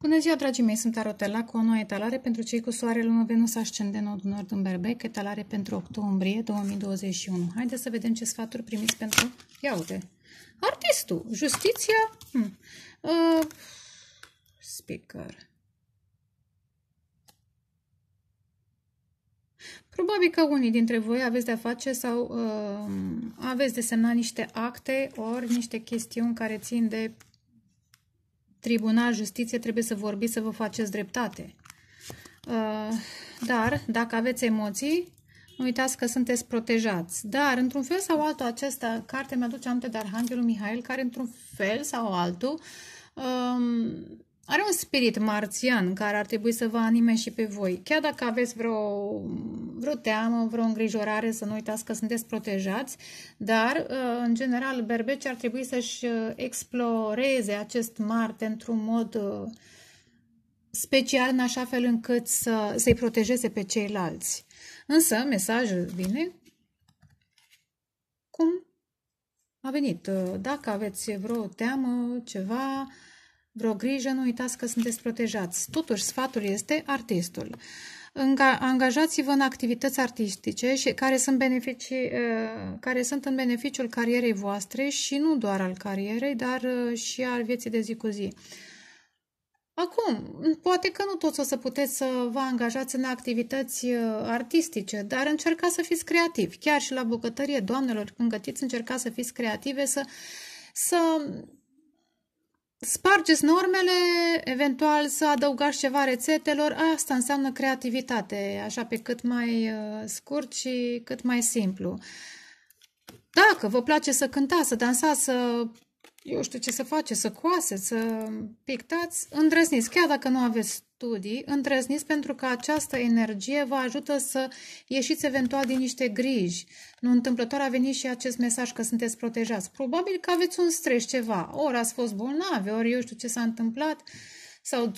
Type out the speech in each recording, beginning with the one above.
Bună ziua, dragii mei! Sunt Arotela cu o nouă etalare pentru cei cu soare, lună, venus, ascendent, nod nord în berbec, etalare pentru octombrie 2021. Haideți să vedem ce sfaturi primiți pentru... Ia uite! Artistul, justiția... Hmm. Uh, speaker... Probabil că unii dintre voi aveți de-a face sau uh, aveți de semnat niște acte ori niște chestiuni care țin de tribunal, justiție, trebuie să vorbiți, să vă faceți dreptate. Uh, dar, dacă aveți emoții, nu uitați că sunteți protejați. Dar, într-un fel sau altul, această carte mi-aduce aminte de Arhanghelul Mihail, care, într-un fel sau altul, um, are un spirit marțian care ar trebui să vă anime și pe voi. Chiar dacă aveți vreo, vreo teamă, vreo îngrijorare, să nu uitați că sunteți protejați, dar, uh, în general, berbeci ar trebui să-și uh, exploreze acest Marte într-un mod uh, special, în așa fel încât să, să protejeze pe ceilalți. Însă, mesajul vine cum a venit. Dacă aveți vreo teamă, ceva, vreo grijă, nu uitați că sunteți protejați. Totuși, sfatul este artistul. Angajați-vă în activități artistice și care, sunt beneficii, uh, care sunt în beneficiul carierei voastre și nu doar al carierei, dar uh, și al vieții de zi cu zi. Acum, poate că nu toți o să puteți să vă angajați în activități uh, artistice, dar încercați să fiți creativi. Chiar și la bucătărie, doamnelor, când gătiți, încercați să fiți creative, să, să Spargeți normele, eventual să adăugați ceva rețetelor, asta înseamnă creativitate, așa pe cât mai uh, scurt și cât mai simplu. Dacă vă place să cântați, să dansați, să eu știu ce să face, să coase să pictați, îndrăzniți. Chiar dacă nu aveți studii, îndrăzniți pentru că această energie vă ajută să ieșiți eventual din niște griji. Nu întâmplător a venit și acest mesaj că sunteți protejați. Probabil că aveți un stres, ceva. Ori ați fost bolnavi, ori eu știu ce s-a întâmplat. Uh, sau,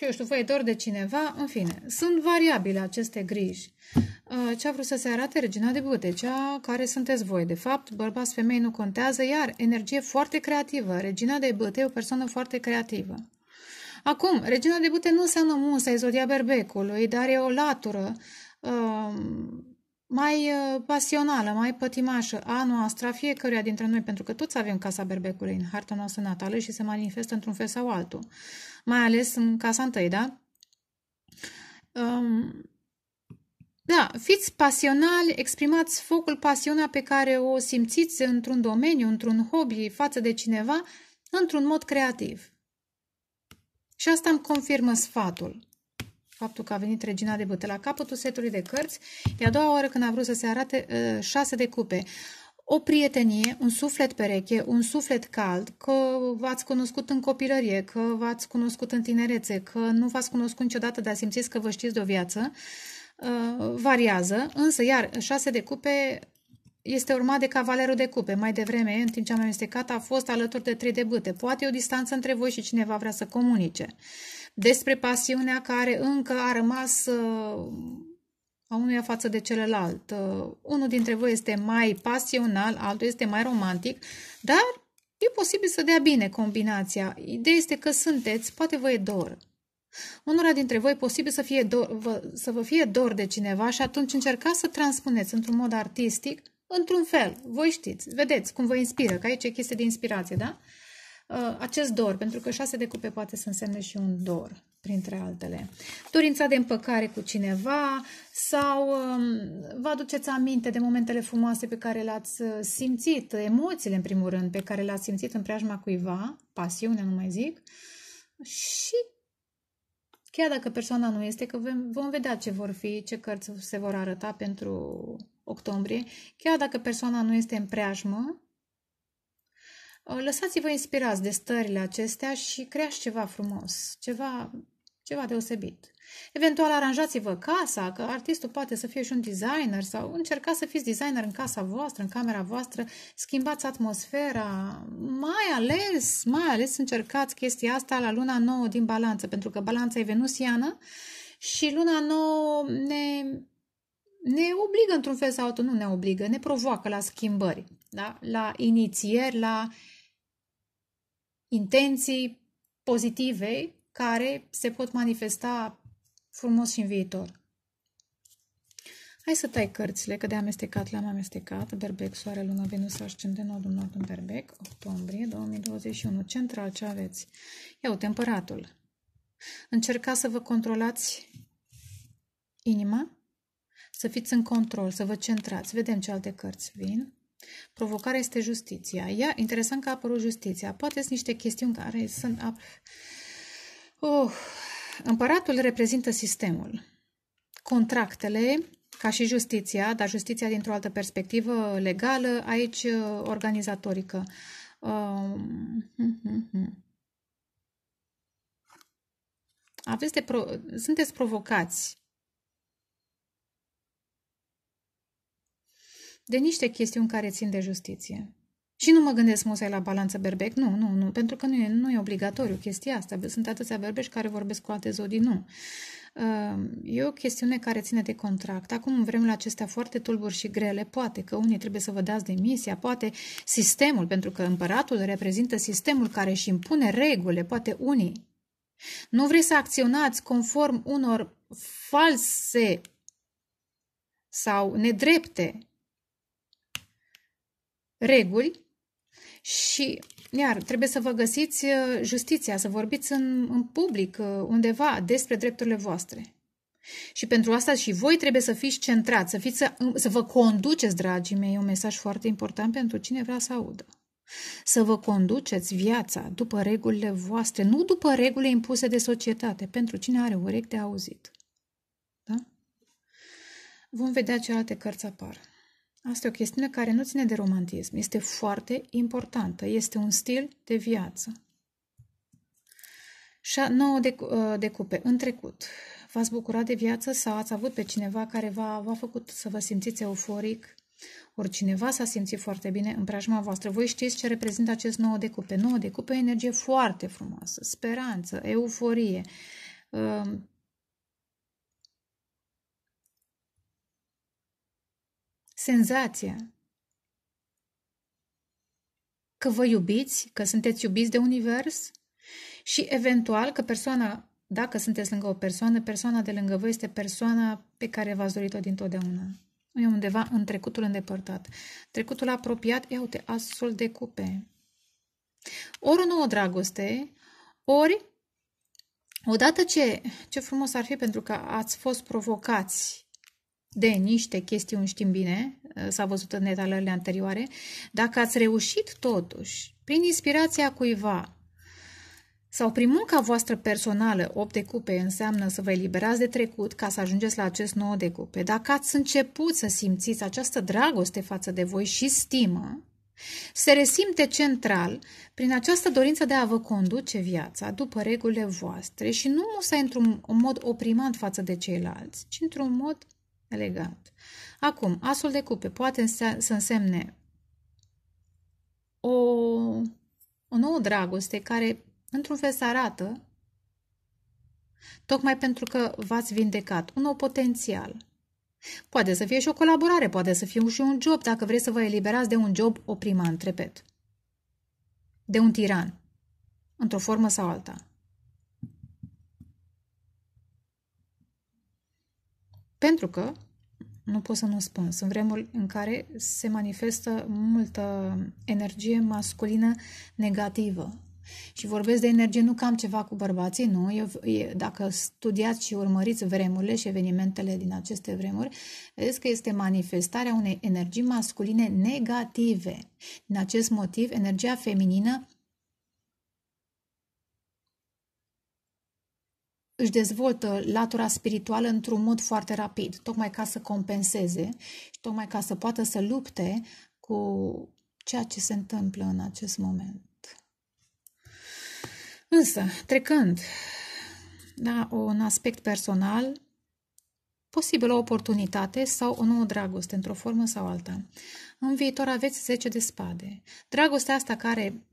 eu știu, dor de cineva, în fine. Sunt variabile aceste griji. Uh, Ce a vrut să se arate regina de bute, cea care sunteți voi. De fapt, bărbați, femei nu contează, iar energie foarte creativă. Regina de bute e o persoană foarte creativă. Acum, regina de bute nu înseamnă musa, e zodia berbecului, dar e o latură uh, mai uh, pasională, mai pătimașă a noastră, a fiecăruia dintre noi, pentru că toți avem casa berbecului în harta noastră natală și se manifestă într-un fel sau altul, mai ales în casa întâi, da? Um, da, fiți pasionali, exprimați focul, pasiunea pe care o simțiți într-un domeniu, într-un hobby, față de cineva, într-un mod creativ. Și asta îmi confirmă sfatul faptul că a venit regina de bătă la capătul setului de cărți, e a doua oară când a vrut să se arate uh, șase de cupe. O prietenie, un suflet pereche, un suflet cald, că v-ați cunoscut în copilărie, că v-ați cunoscut în tinerețe, că nu v-ați cunoscut niciodată, dar simțiți că vă știți de o viață, uh, variază, însă iar șase de cupe este urmat de cavalerul de cupe. Mai devreme, în timp ce am amestecat, a fost alături de trei de bâte. Poate e o distanță între voi și cineva vrea să comunice. Uh, despre pasiunea care încă a rămas uh, a unuia față de celălalt. Uh, unul dintre voi este mai pasional, altul este mai romantic, dar e posibil să dea bine combinația. Ideea este că sunteți, poate vă e dor. Unora dintre voi posibil să, fie dor, vă, să vă fie dor de cineva și atunci încercați să transpuneți într-un mod artistic, într-un fel. Voi știți, vedeți cum vă inspiră, că aici e chestie de inspirație, da? Uh, Uh, acest dor, pentru că șase de cupe poate să însemne și un dor, printre altele. Dorința de împăcare cu cineva sau um, vă aduceți aminte de momentele frumoase pe care le-ați uh, simțit, emoțiile în primul rând pe care le-ați simțit în preajma cuiva, pasiunea nu mai zic, și chiar dacă persoana nu este, că vom vedea ce vor fi, ce cărți se vor arăta pentru octombrie, chiar dacă persoana nu este în preajmă, Uh, lăsați-vă inspirați de stările acestea și creați ceva frumos, ceva, ceva deosebit. Eventual aranjați-vă casa, că artistul poate să fie și un designer sau încercați să fiți designer în casa voastră, în camera voastră, schimbați atmosfera, mai ales, mai ales încercați chestia asta la luna nouă din balanță, pentru că balanța e venusiană și luna nouă ne, ne obligă într-un fel sau altul, nu ne obligă, ne provoacă la schimbări, da? la inițieri, la intenții pozitive care se pot manifesta frumos și în viitor. Hai să tai cărțile, că de amestecat le-am amestecat. Berbec, Soare, Luna, Venus, Ascendent, Nodul, nod în Berbec, octombrie 2021. Central, ce aveți? Iau, temperatul. Încercați să vă controlați inima, să fiți în control, să vă centrați. Vedem ce alte cărți vin. Provocarea este justiția. Ia, interesant că a apărut justiția. Poate sunt niște chestiuni care sunt... A... oh. Împăratul reprezintă sistemul. Contractele, ca și justiția, dar justiția dintr-o altă perspectivă legală, aici uh, organizatorică. Um, hmm, hmm, hmm. Aveți de pro- sunteți provocați de niște chestiuni care țin de justiție. Și nu mă gândesc musai la balanță berbec, nu, nu, nu, pentru că nu e, nu e obligatoriu chestia asta. Sunt atâția berbești care vorbesc cu alte zodii, nu. Ehm, e o chestiune care ține de contract. Acum, în vremurile acestea foarte tulburi și grele, poate că unii trebuie să vă dați demisia, poate sistemul, pentru că împăratul reprezintă sistemul care își impune regulile, poate unii. Nu vrei să acționați conform unor false sau nedrepte reguli și iar trebuie să vă găsiți uh, justiția, să vorbiți în, în public uh, undeva despre drepturile voastre. Și pentru asta și voi trebuie să fiți centrați, să, fiți, să, uh, să vă conduceți, dragii mei, un mesaj foarte important pentru cine vrea să audă. Să vă conduceți viața după regulile voastre, nu după regulile impuse de societate, pentru cine are urechi de auzit. Da? Vom vedea ce alte cărți apar. Asta e o chestiune care nu ține de romantism. Este foarte importantă. Este un stil de viață. nouă de, uh, de cupe. În trecut, v-ați bucurat de viață sau ați avut pe cineva care v-a, v-a făcut să vă simțiți euforic? Oricineva s-a simțit foarte bine în preajma voastră. Voi știți ce reprezintă acest nouă de cupe. Nouă de cupe e energie foarte frumoasă, speranță, euforie, um, senzația că vă iubiți, că sunteți iubiți de univers și eventual că persoana, dacă sunteți lângă o persoană, persoana de lângă voi este persoana pe care v-ați dorit-o dintotdeauna. E undeva în trecutul îndepărtat. Trecutul apropiat, ia uite, asul de cupe. Ori o nouă dragoste, ori Odată ce, ce frumos ar fi pentru că ați fost provocați de niște chestiuni, știm bine, uh, s-a văzut în detaliile anterioare, dacă ați reușit totuși, prin inspirația cuiva, sau prin munca voastră personală, 8 de cupe înseamnă să vă eliberați de trecut ca să ajungeți la acest 9 de cupe. Dacă ați început să simțiți această dragoste față de voi și stimă, se resimte central prin această dorință de a vă conduce viața după regulile voastre și nu musai într-un mod oprimant față de ceilalți, ci într-un mod elegant. Acum, asul de cupe poate să însemne o, o nouă dragoste care, într-un fel, se arată tocmai pentru că v-ați vindecat, un nou potențial. Poate să fie și o colaborare, poate să fie și un job, dacă vreți să vă eliberați de un job oprimant, repet, de un tiran, într-o formă sau alta. Pentru că, nu pot să nu spun, sunt vremuri în care se manifestă multă energie masculină negativă. Și vorbesc de energie nu cam ceva cu bărbații, nu. Eu, dacă studiați și urmăriți vremurile și evenimentele din aceste vremuri, vedeți că este manifestarea unei energii masculine negative. Din acest motiv, energia feminină își dezvoltă latura spirituală într-un mod foarte rapid, tocmai ca să compenseze și tocmai ca să poată să lupte cu ceea ce se întâmplă în acest moment. Însă, trecând la da, un aspect personal, posibil o oportunitate sau o nouă dragoste, într-o formă sau alta. În viitor aveți 10 de spade. Dragostea asta care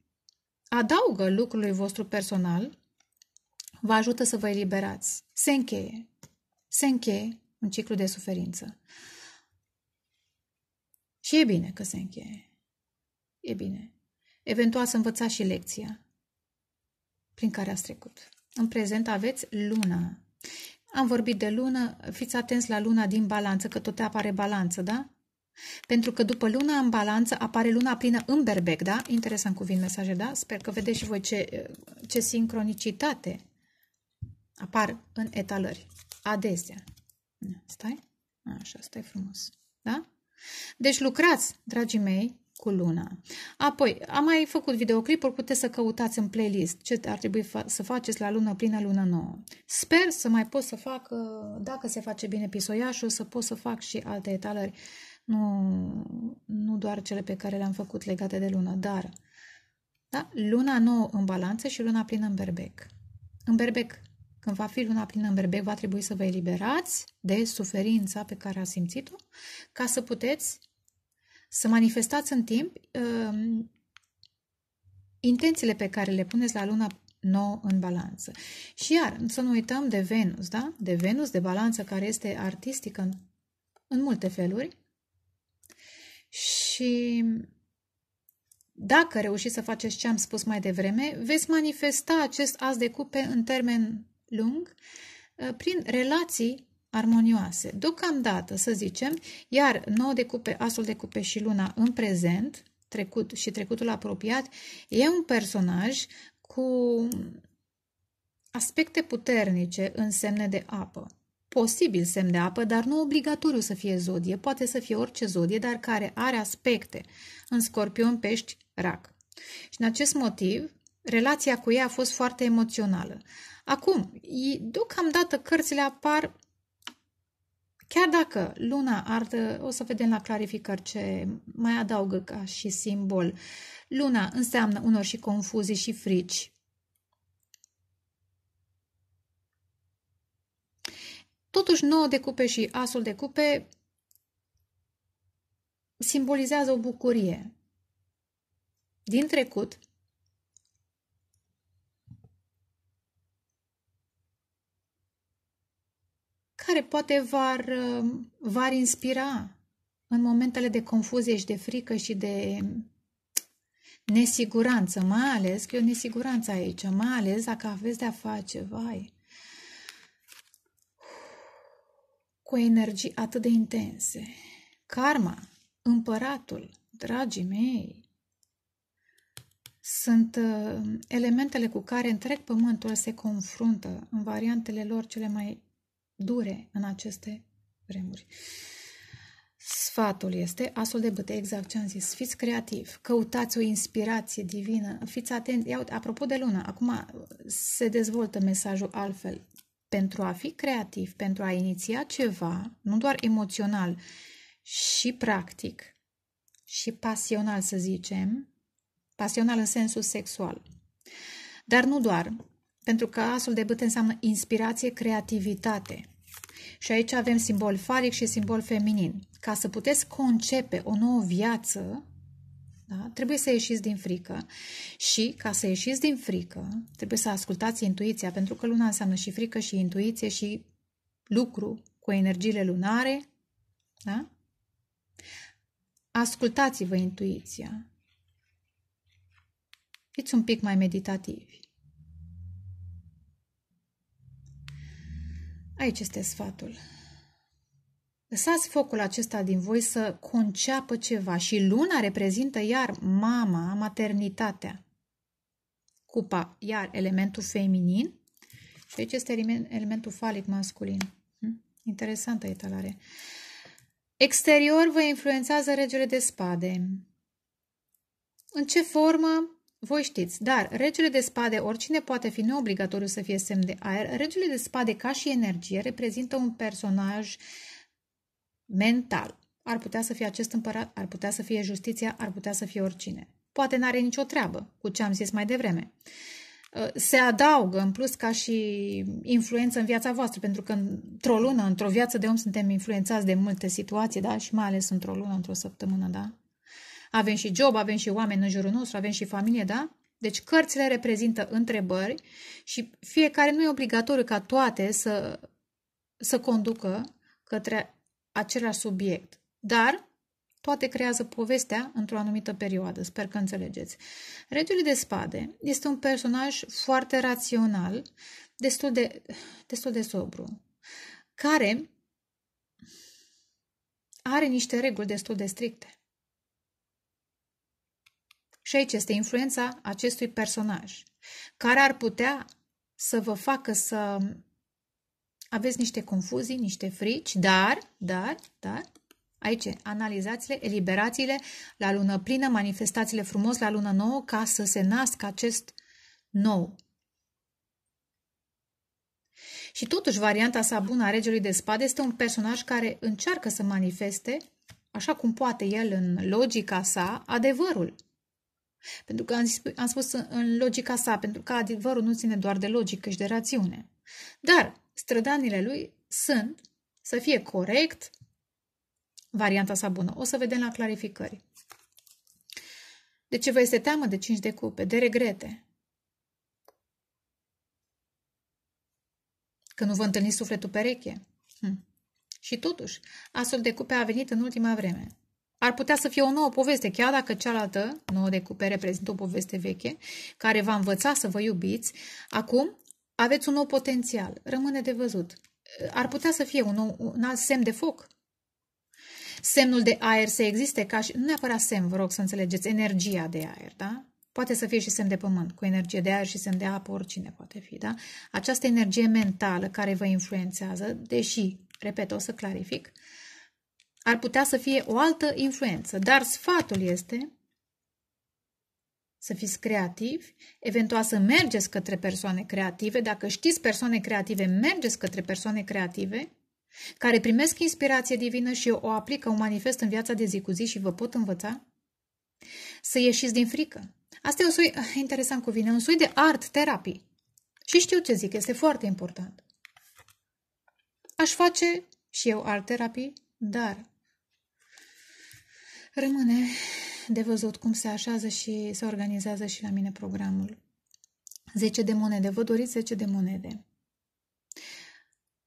adaugă lucrului vostru personal vă ajută să vă eliberați. Se încheie. Se încheie un ciclu de suferință. Și e bine că se încheie. E bine. Eventual să învățați și lecția prin care ați trecut. În prezent aveți luna. Am vorbit de lună, fiți atenți la luna din balanță, că tot apare balanță, da? Pentru că după luna în balanță apare luna plină în berbec, da? Interesant cuvin mesaje, da? Sper că vedeți și voi ce, ce sincronicitate apar în etalări adesea. Stai? Așa, stai frumos. Da? Deci lucrați, dragii mei, cu luna. Apoi, am mai făcut videoclipuri, puteți să căutați în playlist ce ar trebui fa să faceți la lună plină, lună nouă. Sper să mai pot să fac, uh, dacă se face bine pisoiașul, să pot să fac și alte etalări, nu, nu doar cele pe care le-am făcut legate de lună, dar da? luna nouă în balanță și luna plină în berbec. În berbec, când va fi luna plină în berbec, va trebui să vă eliberați de suferința pe care a simțit-o, ca să puteți să manifestați în timp uh, intențiile pe care le puneți la luna nouă în balanță. Și iar, să nu uităm de Venus, da? De Venus, de balanță care este artistică în, în multe feluri. Și dacă reușiți să faceți ce am spus mai devreme, veți manifesta acest as de cupe în termen lung uh, prin relații armonioase. Deocamdată, să zicem, iar 9 de cupe, asul de cupe și luna în prezent, trecut și trecutul apropiat, e un personaj cu aspecte puternice în semne de apă. Posibil semn de apă, dar nu obligatoriu să fie zodie, poate să fie orice zodie, dar care are aspecte în scorpion, pești, rac. Și în acest motiv, relația cu ea a fost foarte emoțională. Acum, deocamdată cărțile apar Chiar dacă luna ardă, o să vedem la clarificări ce mai adaugă ca și simbol. Luna înseamnă unor și confuzii și frici. Totuși, 9 de cupe și asul de cupe simbolizează o bucurie din trecut care poate v-ar, uh, v-ar inspira în momentele de confuzie și de frică și de nesiguranță, mai ales că e o nesiguranță aici, mai ales dacă aveți de-a face, vai, cu energii atât de intense. Karma, împăratul, dragii mei, sunt uh, elementele cu care întreg pământul se confruntă în variantele lor cele mai dure în aceste vremuri. Sfatul este asul de bâte, exact ce am zis. Fiți creativ, căutați o inspirație divină, fiți atenți. Ia, uite, apropo de lună, acum se dezvoltă mesajul altfel. Pentru a fi creativ, pentru a iniția ceva, nu doar emoțional, și practic, și pasional, să zicem, pasional în sensul sexual. Dar nu doar, pentru că asul de bâte înseamnă inspirație, creativitate – și aici avem simbol falic și simbol feminin. Ca să puteți concepe o nouă viață, da? Trebuie să ieșiți din frică și ca să ieșiți din frică, trebuie să ascultați intuiția, pentru că luna înseamnă și frică și intuiție și lucru cu energiile lunare. Da? Ascultați-vă intuiția. Fiți un pic mai meditativi. Aici este sfatul. Lăsați focul acesta din voi să conceapă ceva și luna reprezintă iar mama, maternitatea. Cupa, iar elementul feminin și aici deci este elementul falic masculin. Hm? Interesantă etalare. Exterior vă influențează regele de spade. În ce formă? Voi știți, dar regele de spade, oricine poate fi neobligatoriu să fie semn de aer, regele de spade ca și energie reprezintă un personaj mental. Ar putea să fie acest împărat, ar putea să fie justiția, ar putea să fie oricine. Poate n-are nicio treabă cu ce am zis mai devreme. Uh, se adaugă în plus ca și influență în viața voastră, pentru că într-o lună, într-o viață de om, suntem influențați de multe situații, da? Și mai ales într-o lună, într-o săptămână, da? Avem și job, avem și oameni în jurul nostru, avem și familie, da? Deci cărțile reprezintă întrebări și fiecare nu e obligatoriu ca toate să, să conducă către același subiect. Dar toate creează povestea într-o anumită perioadă. Sper că înțelegeți. Regiul de spade este un personaj foarte rațional, destul de, destul de sobru, care are niște reguli destul de stricte. Și aici este influența acestui personaj, care ar putea să vă facă să aveți niște confuzii, niște frici, dar, dar, dar, aici analizați-le, eliberați-le la lună plină, manifestați-le frumos la lună nouă ca să se nască acest nou. Și totuși, varianta sa bună a regelui de spade este un personaj care încearcă să manifeste, așa cum poate el în logica sa, adevărul. Pentru că am, zis, am spus în logica sa, pentru că adevărul nu ține doar de logică și de rațiune. Dar strădanile lui sunt să fie corect varianta sa bună. O să vedem la clarificări. De ce vă este teamă de 5 de cupe, de regrete? Că nu vă întâlniți sufletul pereche? Hm. Și totuși, astfel de cupe a venit în ultima vreme. Ar putea să fie o nouă poveste, chiar dacă cealaltă nouă de cupe reprezintă o poveste veche, care va învăța să vă iubiți. Acum aveți un nou potențial. Rămâne de văzut. Ar putea să fie un, nou, un alt semn de foc. Semnul de aer să existe ca și... Nu neapărat semn, vă rog să înțelegeți, energia de aer, da? Poate să fie și semn de pământ, cu energie de aer și semn de apă, oricine poate fi, da? Această energie mentală care vă influențează, deși, repet, o să clarific, uh, ar putea să fie o altă influență, dar sfatul este să fiți creativi, eventual să mergeți către persoane creative, dacă știți persoane creative, mergeți către persoane creative care primesc inspirație divină și o aplică, o manifest în viața de zi cu zi și vă pot învăța. Să ieșiți din frică. Asta e un soi, ah, interesant cuvine, un soi de art terapii. Și știu ce zic, este foarte important. Aș face și eu art terapii, dar Rămâne de văzut cum se așează și se organizează și la mine programul. 10 de monede. Vă doriți 10 de monede.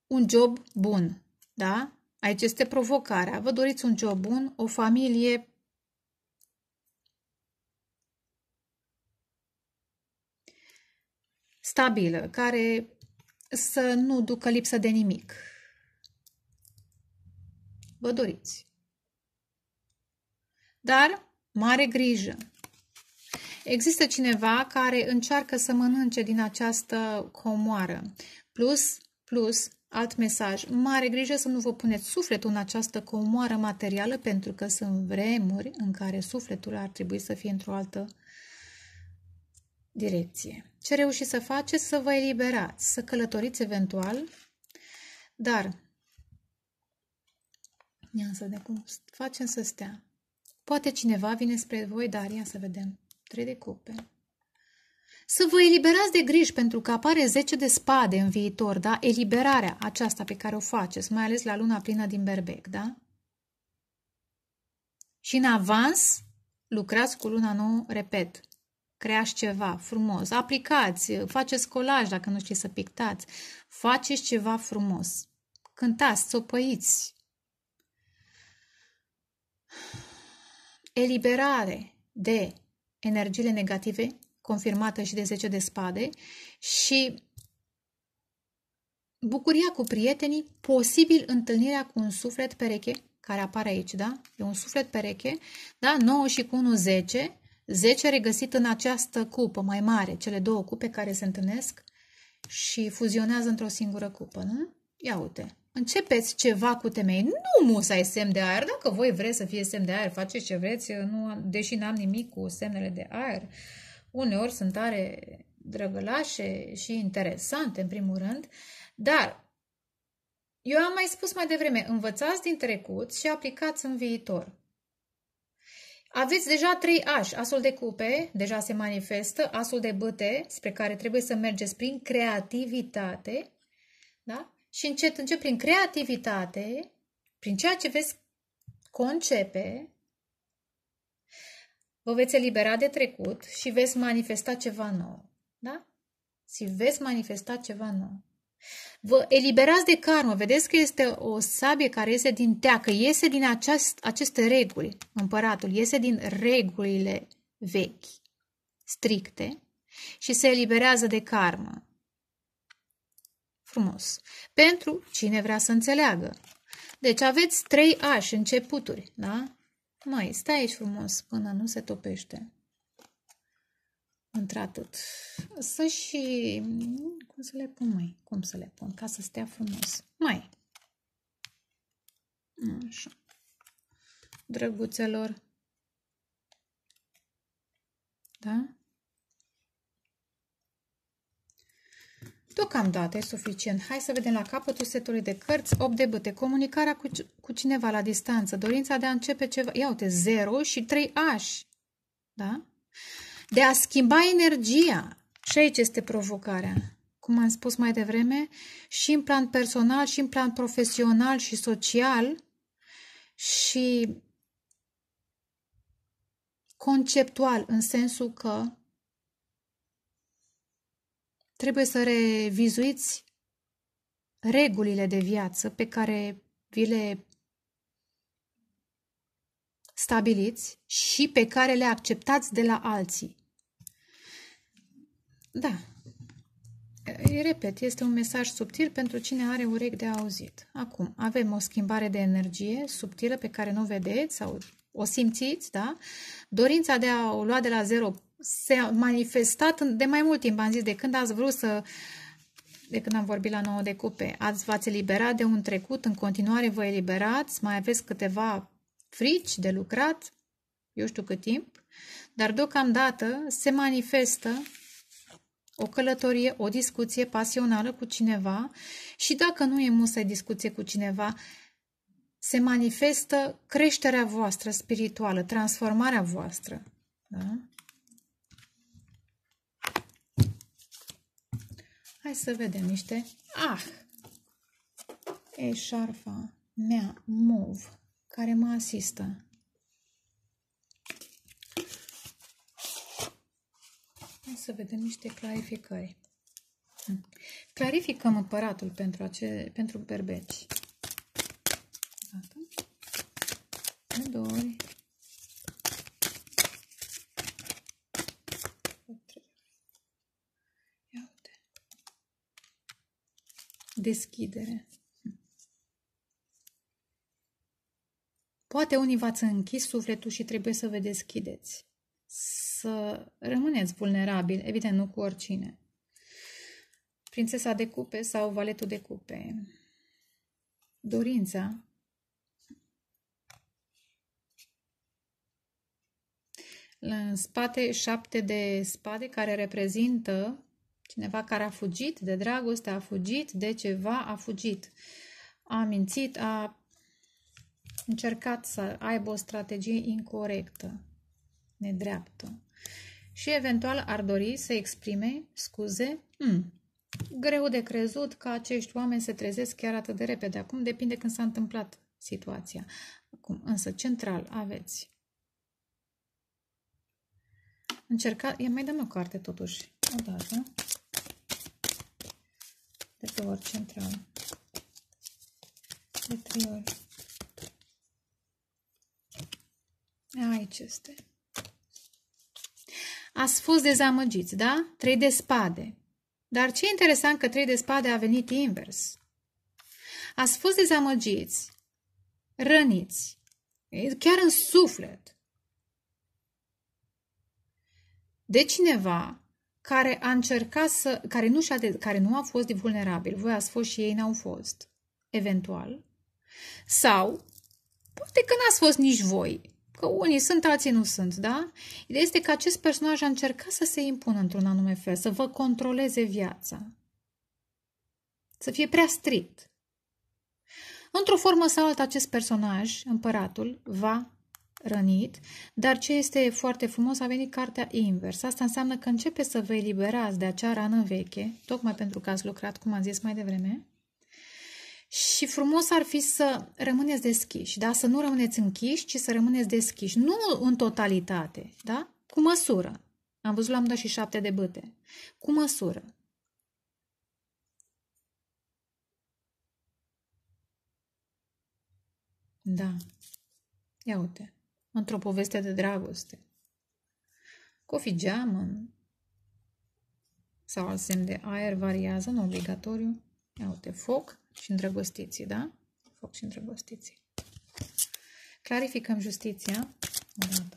Un job bun, da? Aici este provocarea. Vă doriți un job bun, o familie stabilă, care să nu ducă lipsă de nimic. Vă doriți. Dar mare grijă! Există cineva care încearcă să mănânce din această comoară. Plus, plus, alt mesaj. Mare grijă să nu vă puneți sufletul în această comoară materială pentru că sunt vremuri în care sufletul ar trebui să fie într-o altă direcție. Ce reușiți să faceți? Să vă eliberați, să călătoriți eventual, dar ia să de cum facem să stea. Poate cineva vine spre voi, dar ia să vedem. Trei de cupe. Să vă eliberați de griji pentru că apare 10 de spade în viitor, da? Eliberarea aceasta pe care o faceți, mai ales la luna plină din berbec, da? Și în avans lucrați cu luna nouă, repet, creați ceva frumos, aplicați, faceți colaj dacă nu știți să pictați, faceți ceva frumos, cântați, țopăiți eliberare de energiile negative, confirmată și de 10 de spade, și bucuria cu prietenii, posibil întâlnirea cu un suflet pereche, care apare aici, da? E un suflet pereche, da? 9 și cu 1, 10, 10 regăsit în această cupă mai mare, cele două cupe care se întâlnesc și fuzionează într-o singură cupă, nu? Ia uite, începeți ceva cu temei. Nu musai semn de aer. Dacă voi vreți să fie semn de aer, faceți ce vreți, nu, deși n-am nimic cu semnele de aer. Uneori sunt tare drăgălașe și interesante, în primul rând, dar eu am mai spus mai devreme, învățați din trecut și aplicați în viitor. Aveți deja trei ași, asul de cupe, deja se manifestă, asul de băte, spre care trebuie să mergeți prin creativitate, da? și încet, încet, prin creativitate, prin ceea ce veți concepe, vă veți elibera de trecut și veți manifesta ceva nou. Da? Și veți manifesta ceva nou. Vă eliberați de karmă. Vedeți că este o sabie care iese din teacă, iese din aceast, aceste reguli, împăratul, iese din regulile vechi, stricte, și se eliberează de karmă frumos. Pentru cine vrea să înțeleagă. Deci aveți trei ași începuturi, da? Mai, stai aici frumos până nu se topește. Într-atât. Să și... Cum să le pun, mai? Cum să le pun? Ca să stea frumos. Mai. Așa. Drăguțelor. Da? Deocamdată e suficient. Hai să vedem la capătul setului de cărți. 8 de băte. Comunicarea cu, cu cineva la distanță. Dorința de a începe ceva. Ia uite, 0 și 3 ași. Da? De a schimba energia. Și aici este provocarea. Cum am spus mai devreme, și în plan personal, și în plan profesional și social, și conceptual, în sensul că trebuie să revizuiți regulile de viață pe care vi le stabiliți și pe care le acceptați de la alții. Da. Repet, este un mesaj subtil pentru cine are urechi de auzit. Acum, avem o schimbare de energie subtilă pe care nu o vedeți sau o simțiți, da? Dorința de a o lua de la zero s-a manifestat de mai mult timp, am zis, de când ați vrut să, de când am vorbit la 9 de cupe, ați v-ați eliberat de un trecut, în continuare vă eliberați, mai aveți câteva frici de lucrat, eu știu cât timp, dar deocamdată se manifestă o călătorie, o discuție pasională cu cineva și dacă nu e musă discuție cu cineva, se manifestă creșterea voastră spirituală, transformarea voastră. Da? Hai să vedem niște... Ah! E șarfa mea mov care mă asistă. Hai să vedem niște clarificări. Clarificăm împăratul pentru, ace, pentru berbeci. Gata. De Deschidere. Poate unii v-ați închis sufletul și trebuie să vă deschideți. Să rămâneți vulnerabil, evident, nu cu oricine. Prințesa de cupe sau valetul de cupe. Dorința În spate șapte de spade care reprezintă Cineva care a fugit de dragoste, a fugit de ceva, a fugit. A mințit, a încercat să aibă o strategie incorrectă, nedreaptă. Și eventual ar dori să exprime scuze. Hmm. Greu de crezut că acești oameni se trezesc chiar atât de repede. Acum depinde când s-a întâmplat situația. Acum, însă, central aveți. Încerca... Ia mai dăm o carte, totuși dată de pe ori central, de trei ori. Aici este. Ați fost dezamăgiți, da? Trei de spade. Dar ce interesant că trei de spade a venit invers. Ați fost dezamăgiți, răniți, chiar în suflet, de cineva care a încercat să, care nu, și-a de, care nu a fost vulnerabil, voi ați fost și ei n-au fost, eventual. Sau, poate că n-ați fost nici voi, că unii sunt, alții nu sunt, da? Ideea este că acest personaj a încercat să se impună într-un anume fel, să vă controleze viața, să fie prea strict. Într-o formă sau alta, acest personaj, împăratul, va rănit, dar ce este foarte frumos a venit cartea invers. Asta înseamnă că începe să vă eliberați de acea rană veche, tocmai pentru că ați lucrat, cum am zis mai devreme, și frumos ar fi să rămâneți deschiși, da? să nu rămâneți închiși, ci să rămâneți deschiși. Nu în totalitate, da? cu măsură. Am văzut, l-am dat și șapte de băte. Cu măsură. Da. Ia uite într-o poveste de dragoste. Cofi geamăn sau al semn de aer variază în obligatoriu. Ia uite, foc și îndrăgostiții, da? Foc și îndrăgostiții. Clarificăm justiția o dată.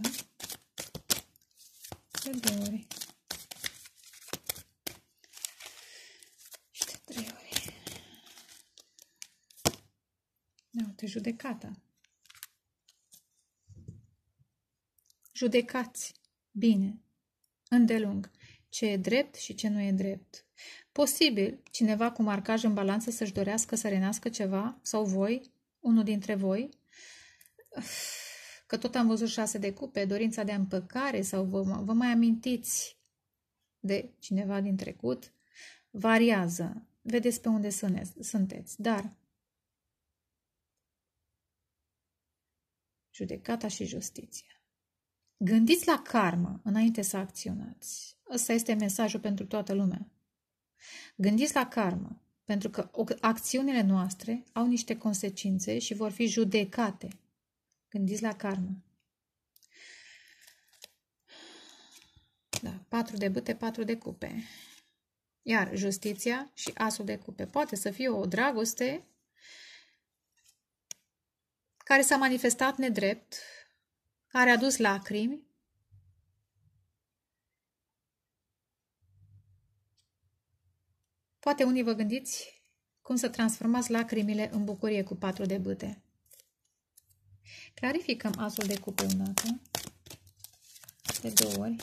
De două ori. Și de trei ori. Ia uite, judecata. Judecați bine, îndelung, ce e drept și ce nu e drept. Posibil, cineva cu marcaj în balanță să-și dorească să renască ceva, sau voi, unul dintre voi, că tot am văzut șase de cupe, dorința de împăcare, sau vă, vă mai amintiți de cineva din trecut, variază. Vedeți pe unde sunteți, dar judecata și justiția. Gândiți la karma înainte să acționați. Ăsta este mesajul pentru toată lumea. Gândiți la karma, pentru că acțiunile noastre au niște consecințe și vor fi judecate. Gândiți la karma. Da, patru de bâte, patru de cupe. Iar justiția și asul de cupe poate să fie o dragoste care s-a manifestat nedrept care a dus lacrimi, Poate unii vă gândiți cum să transformați lacrimile în bucurie cu patru de bâte. Clarificăm asul de cupe o dată, de două ori,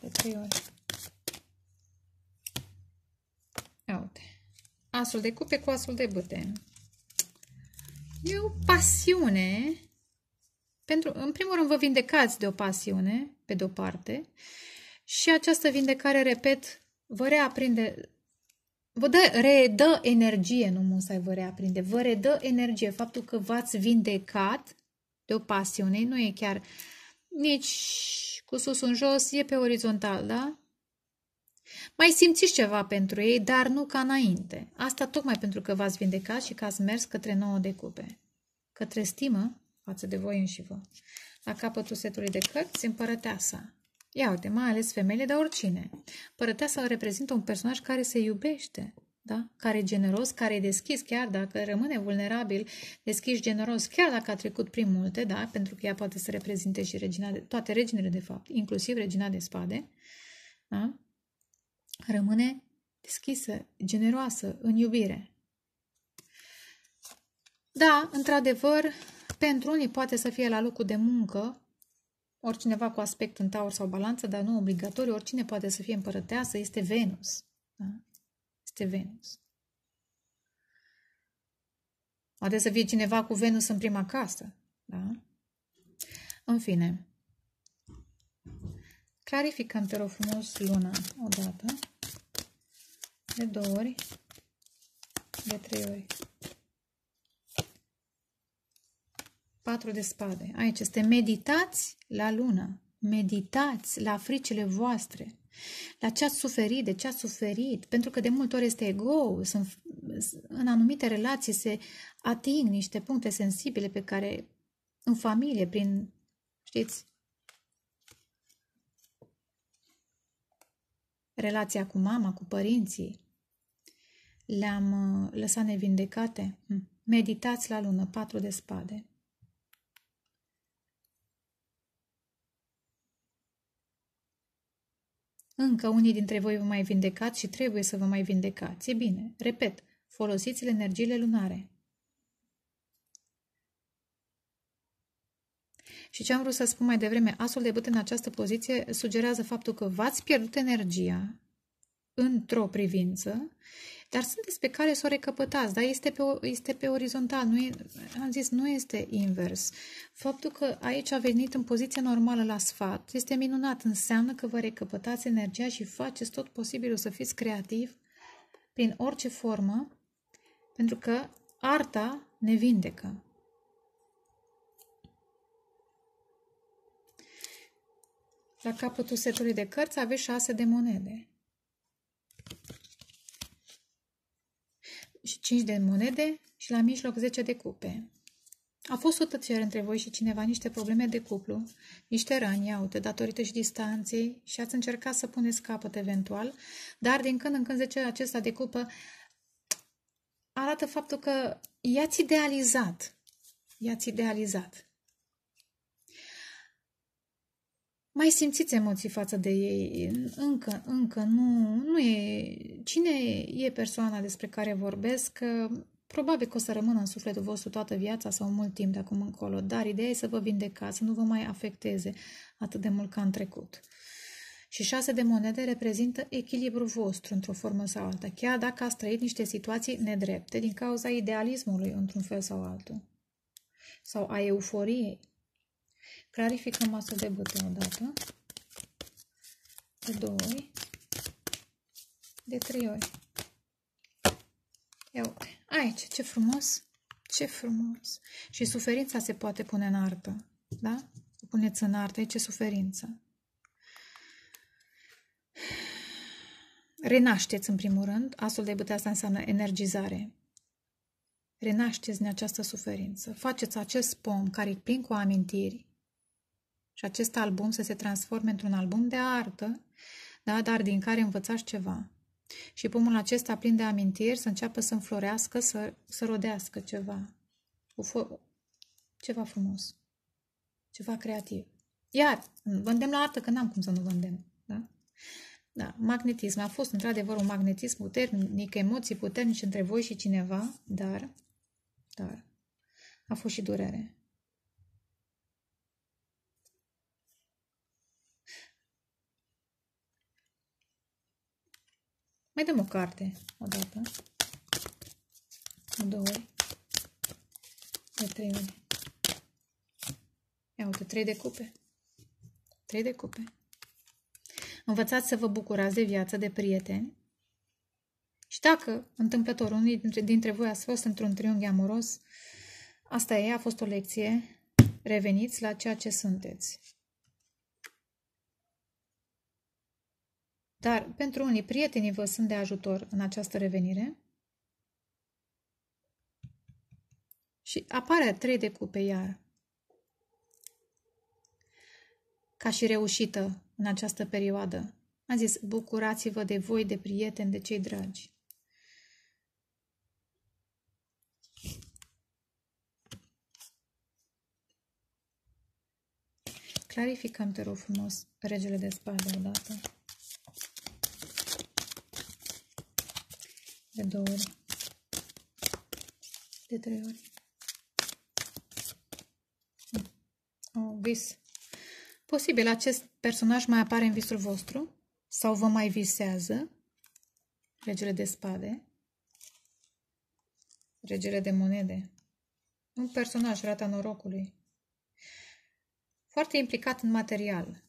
de trei ori. Aute. Asul de cupe cu asul de bâte. E o pasiune pentru, în primul rând, vă vindecați de o pasiune, pe de-o parte, și această vindecare, repet, vă reaprinde, vă dă, redă energie, nu musai vă reaprinde, vă redă energie. Faptul că v-ați vindecat de o pasiune nu e chiar nici cu sus în jos, e pe orizontal, da? Mai simțiți ceva pentru ei, dar nu ca înainte. Asta tocmai pentru că v-ați vindecat și că ați mers către nouă de cupe, către stimă față de voi înși vă. La capătul setului de cărți, împărăteasa. Ia uite, mai ales femeile, dar oricine. Părăteasa reprezintă un personaj care se iubește, da? care e generos, care e deschis, chiar dacă rămâne vulnerabil, deschis, generos, chiar dacă a trecut prin multe, da? pentru că ea poate să reprezinte și regina de, toate reginele, de fapt, inclusiv regina de spade, da? rămâne deschisă, generoasă, în iubire. Da, într-adevăr, pentru unii poate să fie la locul de muncă, oricineva cu aspect în taur sau balanță, dar nu obligatoriu, oricine poate să fie împărăteasă, este Venus. Da? Este Venus. Poate să fie cineva cu Venus în prima casă. Da? În fine, clarificăm, te rog frumos, luna odată, de două ori, de trei ori. Patru de spade. Aici este meditați la lună, meditați la fricile voastre, la ce ați suferit, de ce ați suferit, pentru că de multe ori este ego, sunt, în anumite relații se ating niște puncte sensibile pe care în familie, prin, știți, relația cu mama, cu părinții, le-am uh, lăsat nevindecate. Hm. Meditați la lună, patru de spade. Încă unii dintre voi vă mai vindecați și trebuie să vă mai vindecați. E bine, repet, folosiți energiile lunare. Și ce am vrut să spun mai devreme, asul de băt în această poziție sugerează faptul că v-ați pierdut energia într-o privință dar sunteți pe care să o recăpătați, dar este pe, este pe orizontal, nu e, am zis, nu este invers. Faptul că aici a venit în poziția normală la sfat este minunat, înseamnă că vă recăpătați energia și faceți tot posibilul să fiți creativ prin orice formă, pentru că arta ne vindecă. La capătul setului de cărți aveți șase de monede. 5 de monede și la mijloc 10 de cupe. A fost o sutățiori între voi și cineva niște probleme de cuplu, niște răni iaute, datorită și distanței și ați încercat să puneți capăt eventual, dar din când în când zecele acesta de cupă arată faptul că i-ați idealizat. I-ați idealizat. mai simțiți emoții față de ei. Încă, încă nu, nu e... Cine e persoana despre care vorbesc, probabil că o să rămână în sufletul vostru toată viața sau mult timp de acum încolo, dar ideea e să vă vindecați, să nu vă mai afecteze atât de mult ca în trecut. Și șase de monede reprezintă echilibrul vostru într-o formă sau alta, chiar dacă ați trăit niște situații nedrepte din cauza idealismului într-un fel sau altul, sau a euforiei Clarificăm asul de o dată. de două ori, de trei ori. Ia uite, aici, ce frumos, ce frumos. Și suferința se poate pune în artă, da? O puneți în artă, aici e suferință. Renașteți în primul rând, asul de bătă asta înseamnă energizare, renașteți din această suferință. Faceți acest pom care e plin cu amintiri și acest album să se transforme într-un album de artă, da? dar din care învățați ceva. Și pomul acesta plin de amintiri să înceapă să înflorească, să, să rodească ceva. Ufo, ceva frumos. Ceva creativ. Iar, vândem la artă, că n-am cum să nu vândem. Da? Da, magnetism. A fost într-adevăr un magnetism puternic, emoții puternice între voi și cineva, dar, dar a fost și durere. Mai dăm o carte o dată. De două De trei ori. Ia uite, trei de cupe. Trei de cupe. Învățați să vă bucurați de viață, de prieteni. Și dacă întâmplător unii dintre, dintre voi ați fost într-un triunghi amoros, asta e, a fost o lecție. Reveniți la ceea ce sunteți. Dar pentru unii prietenii vă sunt de ajutor în această revenire. Și apare trei de cupe iar. Ca și reușită în această perioadă. Am zis, bucurați-vă de voi, de prieteni, de cei dragi. Clarificăm, te rog frumos, regele de spade odată. de două ori, de trei ori. Hmm. Oh, vis. Posibil acest personaj mai apare în visul vostru sau vă mai visează regele de spade, regele de monede, un personaj rata norocului, foarte implicat în material,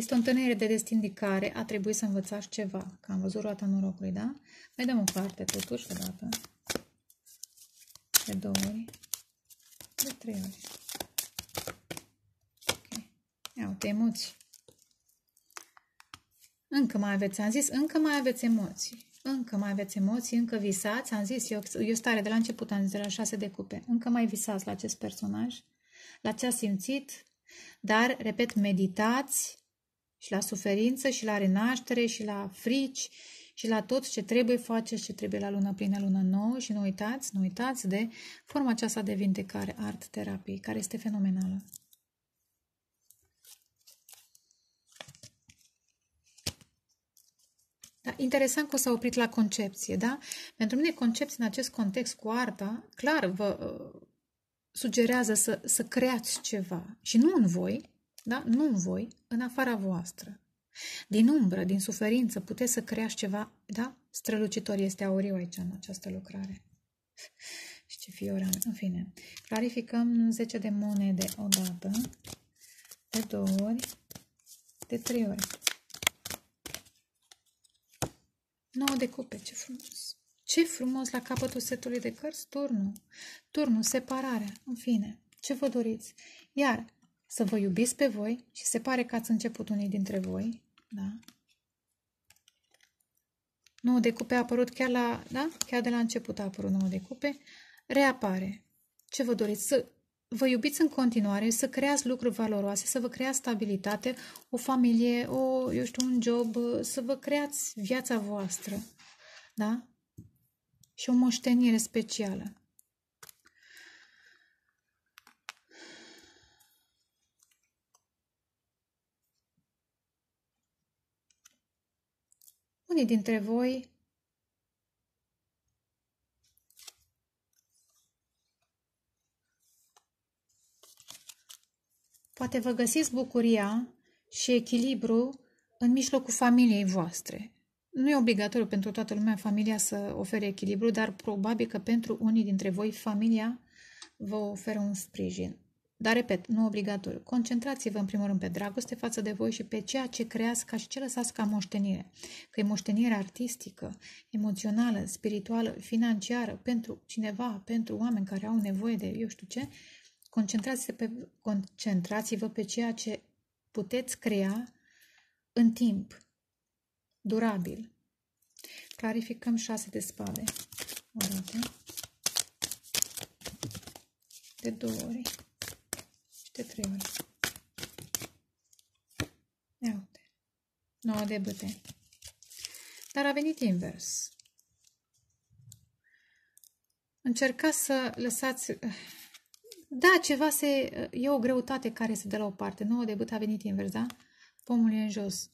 Este o întâlnire de care a trebuit să învățați ceva. Că am văzut roata norocului, da? Mai dăm o carte totuși o dată. De două ori. De trei ori. Ok. Ia uite, emoții. Încă mai aveți, am zis, încă mai aveți emoții. Încă mai aveți emoții, încă visați. Am zis, eu, eu stare de la început, am zis, de la șase de cupe. Încă mai visați la acest personaj, la ce a simțit, dar, repet, meditați și la suferință și la renaștere și la frici și la tot ce trebuie și ce trebuie la luna plină, luna nouă și nu uitați, nu uitați de forma aceasta de vindecare, art terapie, care este fenomenală. Da, interesant că s-a oprit la concepție, da? Pentru mine concepție în acest context cu arta, clar vă uh, sugerează să, să creați ceva și nu în voi, da? Nu în voi, în afara voastră. Din umbră, din suferință, puteți să creați ceva, da? Strălucitor este auriu aici în această lucrare. Și ce fiore În fine, clarificăm 10 de monede odată, de două ori, de trei ori. 9 de cupe, ce frumos! Ce frumos la capătul setului de cărți, turnul, turnul, separarea, în fine, ce vă doriți. Iar să vă iubiți pe voi și se pare că ați început unii dintre voi, da? Nouă de cupe a apărut chiar la, da? Chiar de la început a apărut nouă de cupe. Reapare. Ce vă doriți? Să vă iubiți în continuare, să creați lucruri valoroase, să vă creați stabilitate, o familie, o, eu știu, un job, să vă creați viața voastră, da? Și o moștenire specială. Unii dintre voi poate vă găsiți bucuria și echilibru în mijlocul familiei voastre. Nu e obligatoriu pentru toată lumea familia să ofere echilibru, dar probabil că pentru unii dintre voi familia vă oferă un sprijin. Dar, repet, nu obligatoriu. Concentrați-vă în primul rând pe dragoste față de voi și pe ceea ce creați ca și ce lăsați ca moștenire. Că e moștenire artistică, emoțională, spirituală, financiară, pentru cineva, pentru oameni care au nevoie de eu știu ce. Concentrați-vă pe, concentrați-vă pe ceea ce puteți crea în timp, durabil. Clarificăm șase de spade. O dată. De două ori de trei ori. Ia uite. 9 de bâte. Dar a venit invers. Încercați să lăsați... Da, ceva se... E o greutate care se dă la o parte. 9 de bâte a venit invers, da? Pomul e în jos.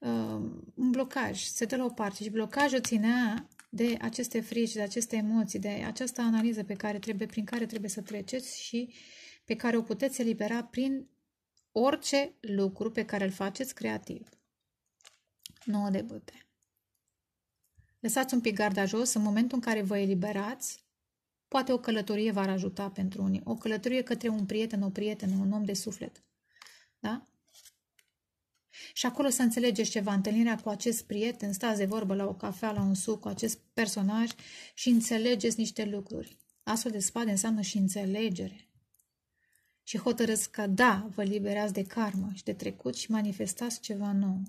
Ehm, un blocaj se dă la o parte și blocajul ținea de aceste frici, de aceste emoții, de această analiză pe care trebuie, prin care trebuie să treceți și uh, pe care o puteți elibera prin orice lucru pe care îl faceți creativ. 9 de bâte. Lăsați un pic garda jos în momentul în care vă eliberați. Poate o călătorie v-ar ajuta pentru unii. O călătorie către un prieten, o prietenă, un om de suflet. Da? Și acolo să înțelegeți ceva, întâlnirea cu acest prieten, stați de vorbă la o cafea, la un suc, cu acest personaj și înțelegeți niște lucruri. Astfel de spade înseamnă și înțelegere și hotărâți că da, vă liberați de karmă și de trecut și manifestați ceva nou.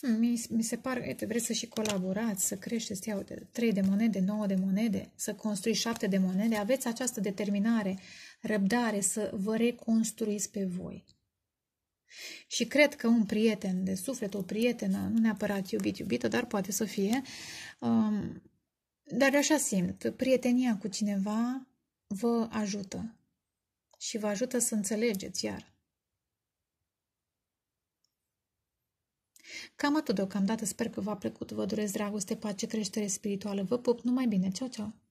Hmm, mi, mi se pare, uite, vreți să și colaborați, să creșteți, iau, 3 de monede, 9 de monede, să construiți 7 de monede, aveți această determinare, răbdare să vă reconstruiți pe voi. Și cred că un prieten de suflet, o prietenă, nu neapărat iubit, iubită, dar poate să fie, um, dar așa simt, prietenia cu cineva vă ajută și vă ajută să înțelegeți iar. Cam atât deocamdată, sper că v-a plăcut, vă doresc dragoste, pace, creștere spirituală, vă pup, numai bine, ceau, ceau!